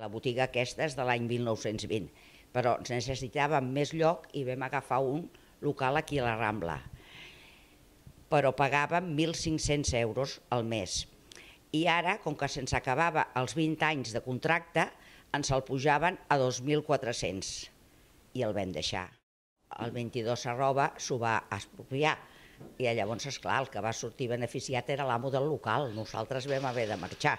La botiga aquesta és de l'any 1920, però ens necessitàvem més lloc i vam agafar un local aquí a la Rambla. Però pagàvem 1.500 euros al mes. I ara, com que se'ns acabava els 20 anys de contracte, ens el pujaven a 2.400 i el vam deixar. El 22 arroba s'ho va expropiar i llavors, és clar, el que va sortir beneficiat era l'amo del local, nosaltres vam haver de marxar.